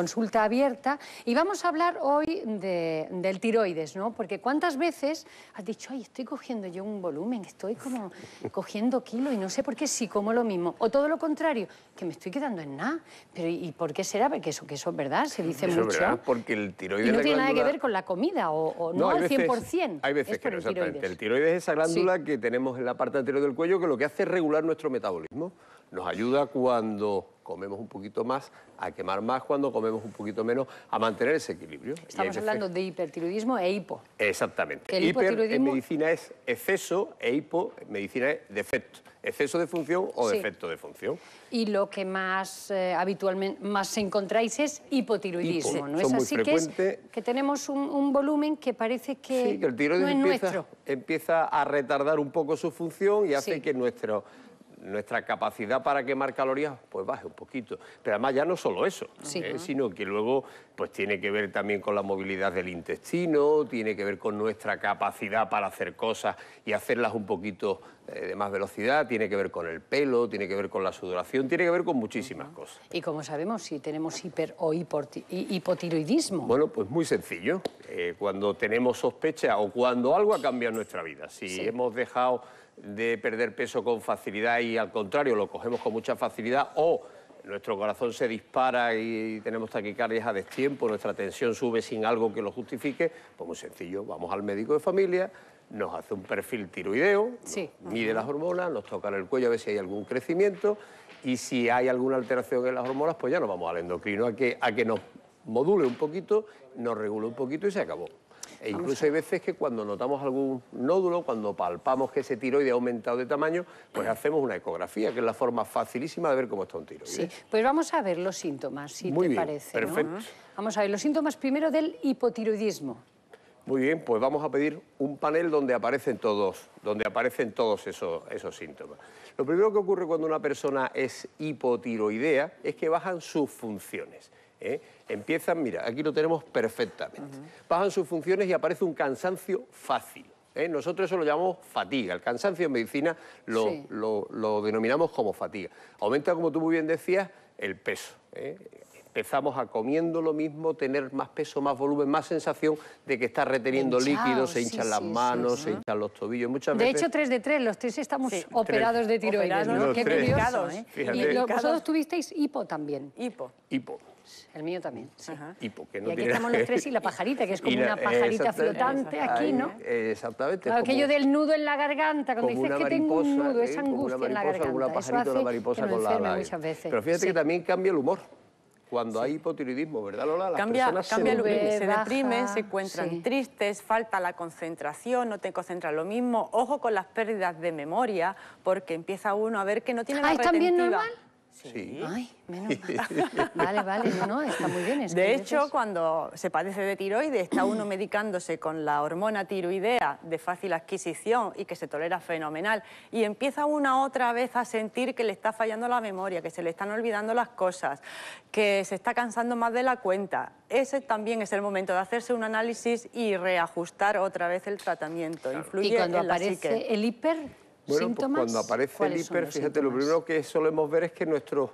consulta abierta. Y vamos a hablar hoy del tiroides, ¿no? Porque cuántas veces has dicho, ay, estoy cogiendo yo un volumen, estoy como cogiendo kilo y no sé por qué si como lo mismo. O todo lo contrario, que me estoy quedando en nada. Pero ¿y por qué será? Porque eso, que es verdad, se dice mucho. porque el tiroides... no tiene nada que ver con la comida o, no, al 100%. Hay veces que no, el tiroides. el tiroides es esa glándula que tenemos en la parte anterior del cuello que lo que hace es regular nuestro metabolismo. Nos ayuda cuando comemos un poquito más, a quemar más cuando comemos un poquito menos, a mantener ese equilibrio. Estamos hablando de hipertiroidismo e hipo. Exactamente. hipertiroidismo... en medicina es exceso e hipo en medicina es defecto. Exceso de función o defecto de función. Y lo que más eh, habitualmente más encontráis es hipotiroidismo, ¿no es así que, tenemos un, volumen que parece que, sí, que el empieza, a retardar un poco su función y hace que nuestro nuestra capacidad para quemar calorías pues baje un poquito. Pero además ya no solo eso, ¿eh? sino que luego pues tiene que ver también con la movilidad del intestino, tiene que ver con nuestra capacidad para hacer cosas y hacerlas un poquito eh, de más velocidad, tiene que ver con el pelo, tiene que ver con la sudoración, tiene que ver con muchísimas cosas. Y como sabemos si tenemos hiper o hipotiroidismo. Bueno, pues muy sencillo. Eh, cuando tenemos sospecha o cuando algo ha cambiado en nuestra vida, si hemos dejado de perder peso con facilidad y al contrario, lo cogemos con mucha facilidad o nuestro corazón se dispara y tenemos taquicardias a destiempo, nuestra tensión sube sin algo que lo justifique, pues muy sencillo, vamos al médico de familia, nos hace un perfil tiroideo, mide las hormonas, nos toca en el cuello a ver si hay algún crecimiento y si hay alguna alteración en las hormonas, pues ya nos vamos al endocrino que, a que nos module un poquito, nos regule un poquito y se acabó. E incluso hay veces que cuando notamos algún nódulo, cuando palpamos que ese tiroide ha aumentado de tamaño, pues hacemos una ecografía, que es la forma facilísima de ver cómo está un tiroide. Sí, pues vamos a ver los síntomas, si Muy te parece. Perfecto. Vamos a ver los síntomas primero del hipotiroidismo. Muy bien, pues vamos a pedir un panel donde aparecen todos, donde aparecen todos esos, síntomas. Lo primero que ocurre cuando una persona es hipotiroidea es que bajan sus funciones. ¿eh? Empiezan, mira, aquí lo tenemos perfectamente. Bajan sus funciones y aparece un cansancio fácil. ¿eh? Nosotros eso lo llamamos fatiga. El cansancio en medicina lo, denominamos como fatiga. Aumenta, como tú muy bien decías, el peso. ¿eh? empezamos a comiendo lo mismo, tener más peso, más volumen, más sensación de que estás reteniendo líquidos, se hinchan las manos, se hinchan los tobillos. Muchas de hecho, tres de tres, los tres estamos operados de tiroides. Y vosotros tuvisteis hipo también. Hipo. Hipo. El mío también, sí. ¿Y, no y aquí estamos los tres y la pajarita, que es como una pajarita flotante aquí, ¿no? Exactamente. aquello del nudo en la garganta, cuando dices que tengo un nudo, ¿eh? esa angustia en la garganta. Una pajarita, una mariposa con la ¿eh? Pero fíjate que también cambia el humor cuando hay hipotiroidismo, ¿verdad, Lola? cambia, cambia se, humor se deprimen, se encuentran tristes, falta la concentración, no te concentras lo mismo. Ojo con las pérdidas de memoria, porque empieza uno a ver que no tiene la ah, retentiva. también normal? Sí. Ay, menos mal. Vale, vale, no, está muy bien. de hecho, cuando se padece de tiroides, está uno medicándose con la hormona tiroidea de fácil adquisición y que se tolera fenomenal, y empieza una otra vez a sentir que le está fallando la memoria, que se le están olvidando las cosas, que se está cansando más de la cuenta. Ese también es el momento de hacerse un análisis y reajustar otra vez el tratamiento. Influye cuando aparece el hiper bueno, pues cuando aparece el hiper, fíjate, lo primero que solemos ver es que nuestro,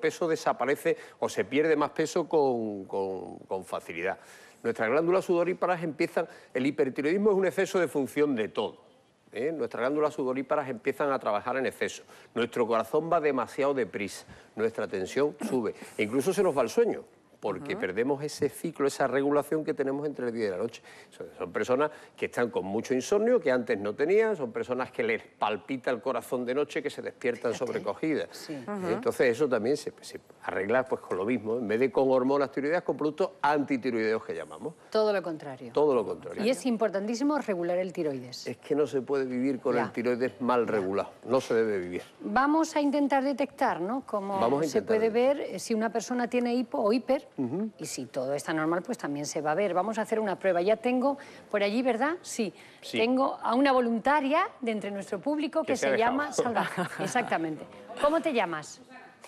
peso desaparece o se pierde más peso con, facilidad. Nuestras glándulas sudoríparas empiezan... El hipertiroidismo es un exceso de función de todo. ¿eh? nuestras glándulas sudoríparas empiezan a trabajar en exceso, nuestro corazón va demasiado deprisa, nuestra tensión sube, e incluso se nos va el sueño porque perdemos ese ciclo, esa regulación que tenemos entre el día y la noche. Son, personas que están con mucho insomnio, que antes no tenían, son personas que les palpita el corazón de noche, que se despiertan sobrecogidas. Eh, entonces eso también se, arregla pues con lo mismo, en vez de con hormonas tiroideas, con productos antitiroideos que llamamos. Todo lo contrario. Todo lo contrario. Y es importantísimo regular el tiroides. Es que no se puede vivir con el tiroides mal regulado, no se debe vivir. Vamos a intentar detectar, ¿no? Cómo se puede ver si una persona tiene hipo o hiper y si todo está normal, pues también se va a ver. Vamos a hacer una prueba. Ya tengo por allí, ¿verdad? Sí. Tengo a una voluntaria de entre nuestro público que, se, llama Salva. Exactamente. ¿Cómo te llamas?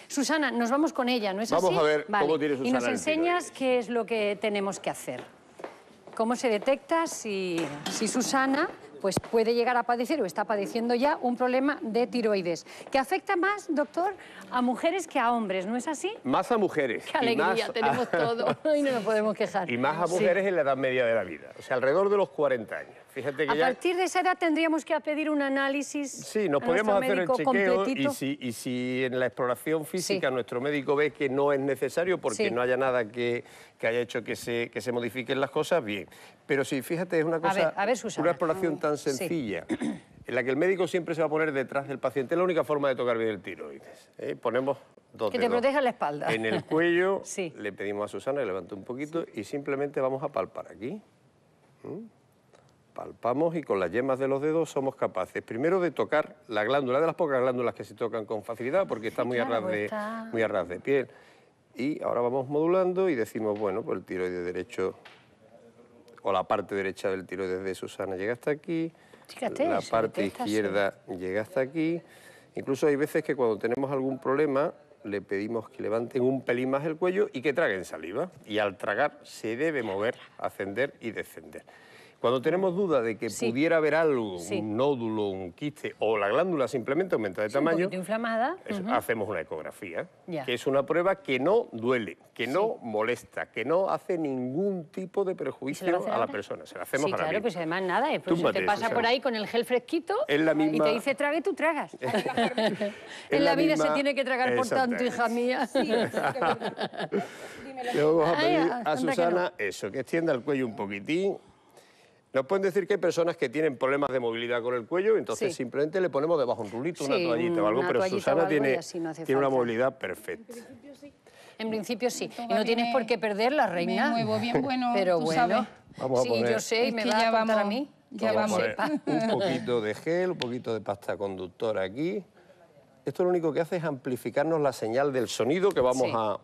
Susana, nos vamos con ella, ¿no es así? Vamos a ver cómo Susana. Y nos enseñas qué es lo que tenemos que hacer. ¿Cómo se detecta si Susana pues puede llegar a padecer o está padeciendo ya un problema de tiroides, que afecta más, doctor, a mujeres que a hombres, ¿no es así? Más a mujeres. Qué alegría, tenemos todo y no nos podemos quejar. Y más a mujeres en la edad media de la vida, o sea, alrededor de los 40 años. Fíjate a partir de esa edad tendríamos que pedir un análisis. Sí, nos podríamos hacer el chequeo y si, en la exploración física nuestro médico ve que no es necesario porque no haya nada que, haya hecho que se modifiquen las cosas, bien. Pero sí, fíjate, es una cosa, una exploración tan sencilla, en la que el médico siempre se va a poner detrás del paciente. Es la única forma de tocar bien el tiroides. ¿eh? Ponemos dos Que te proteja la espalda. En el cuello le pedimos a Susana que levante un poquito y simplemente vamos a palpar aquí. Palpamos y con las yemas de los dedos somos capaces primero de tocar la glándula, de las pocas glándulas que se tocan con facilidad porque está, muy, a ras de, muy de piel. Y ahora vamos modulando y decimos, bueno, pues el tiroide derecho o la parte derecha del tiro desde Susana llega hasta aquí, la parte izquierda llega hasta aquí. Incluso hay veces que cuando tenemos algún problema le pedimos que levanten un pelín más el cuello y que traguen saliva. Y al tragar se debe mover, ascender y descender. Cuando tenemos duda de que pudiera haber algo, un nódulo, un quiste, o la glándula simplemente aumenta de tamaño... inflamada. Hacemos una ecografía, que es una prueba que no duele, que no molesta, que no hace ningún tipo de perjuicio a, la persona. Se la hacemos a la claro, pues además nada, es pues te pasa por ahí con el gel fresquito y te dice trague, tú tragas. en la, vida se tiene que tragar, por tanto, hija mía. Sí, vamos a pedir a Susana eso, que extienda el cuello un poquitín nos pueden decir que hay personas que tienen problemas de movilidad con el cuello, entonces simplemente le ponemos debajo un rulito, una toallita o algo, pero Susana tiene, tiene una movilidad perfecta. En principio sí. Y no tienes por qué perder la reina. Me muevo bien bueno, pero tú Sabes. sí, yo sé, y me va a mí. Ya vamos. un poquito de gel, un poquito de pasta conductor aquí esto lo único que hace es amplificarnos la señal del sonido que vamos, a,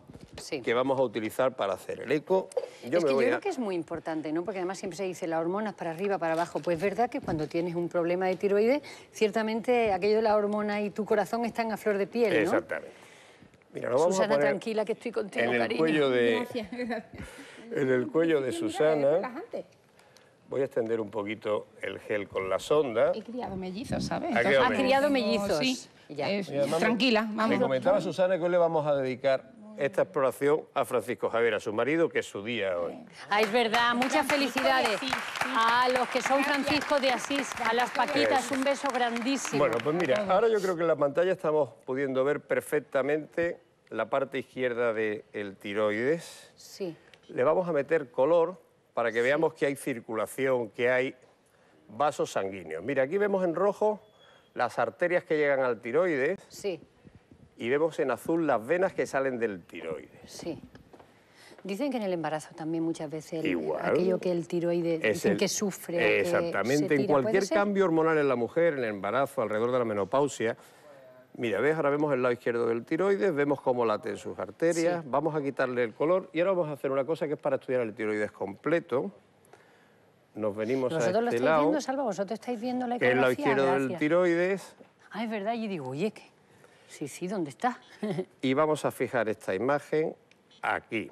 Que vamos a utilizar para hacer el eco. Yo es que yo creo que es muy importante, ¿no? Porque además siempre se dice las hormonas para arriba, para abajo. Pues es verdad que cuando tienes un problema de tiroides, ciertamente aquello de la hormona y tu corazón están a flor de piel, ¿no? Exactamente. Mira, vamos a poner tranquila, que estoy contigo, en el Cuello de, Susana. En el cuello de Susana... Voy a extender un poquito el gel con la sonda. He criado mellizos, ¿sabes? Ha criado, mellizos. Sí. Ya. tranquila, vamos. Me comentaba Susana que hoy le vamos a dedicar esta exploración a Francisco Javier, a su marido, que es su día hoy. Ah, es verdad, muchas felicidades a los que son Francisco de Asís, a las Paquitas, un beso grandísimo. Bueno, pues mira, ahora yo creo que en la pantalla estamos pudiendo ver perfectamente la parte izquierda del el tiroides. Sí. Le vamos a meter color para que veamos que hay circulación, que hay vasos sanguíneos. Mira, aquí vemos en rojo las arterias que llegan al tiroides. Sí. Y vemos en azul las venas que salen del tiroides. Sí. Dicen que en el embarazo también muchas veces el, aquello que el tiroides es que sufre. Exactamente. en cualquier cambio hormonal en la mujer, en el embarazo, alrededor de la menopausia, Mira, ves, ahora vemos el lado izquierdo del tiroides, vemos cómo laten sus arterias, vamos a quitarle el color y ahora vamos a hacer una cosa que es para estudiar el tiroides completo. Nos venimos a este lo estáis lado, viendo, Salvo, vosotros estáis viendo la ecografía. el lado izquierdo del tiroides. Ah, es verdad, y digo, oye, ¿qué? Sí, sí, ¿dónde está? y vamos a fijar esta imagen aquí.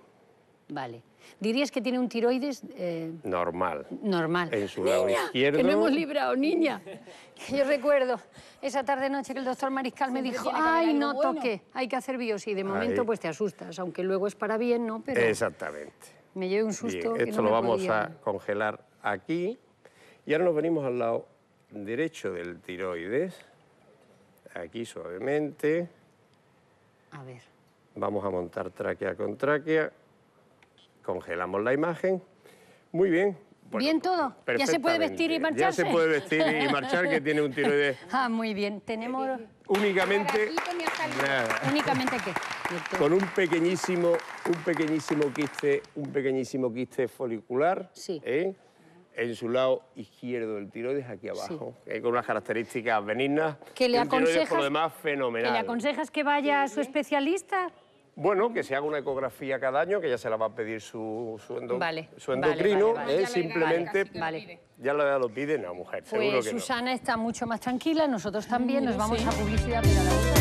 Vale. ¿Dirías que tiene un tiroides? Eh, normal. Normal. En su lado Que no hemos librado, niña. Yo recuerdo esa tarde-noche que el doctor Mariscal me dijo, ay, no toque, hay que hacer y De momento, pues te asustas, aunque luego es para bien, ¿no? Pero Exactamente. Me llevo un susto. esto lo vamos a congelar aquí. Y ahora nos venimos al lado derecho del tiroides. Aquí suavemente. A ver. Vamos a montar tráquea con tráquea. Congelamos la imagen. Muy bien. bien todo. Ya se puede vestir y marcharse. Ya se puede vestir y marchar, que tiene un tiroides. Ah, muy bien. Tenemos... Únicamente... Únicamente qué. Con un pequeñísimo, un pequeñísimo quiste, un pequeñísimo quiste folicular. Sí. ¿eh? en su lado izquierdo del tiroides, aquí abajo, ¿eh? con unas características benignas. Que le aconsejas, por lo demás, fenomenal. ¿Que le aconsejas que vaya a su especialista? Bueno, que se haga una ecografía cada año, que ya se la va a pedir su, su, endocrino, simplemente... Vale, ya la lo piden a mujer, seguro pues que Susana está mucho más tranquila, nosotros también, nos mm, vamos a publicidad.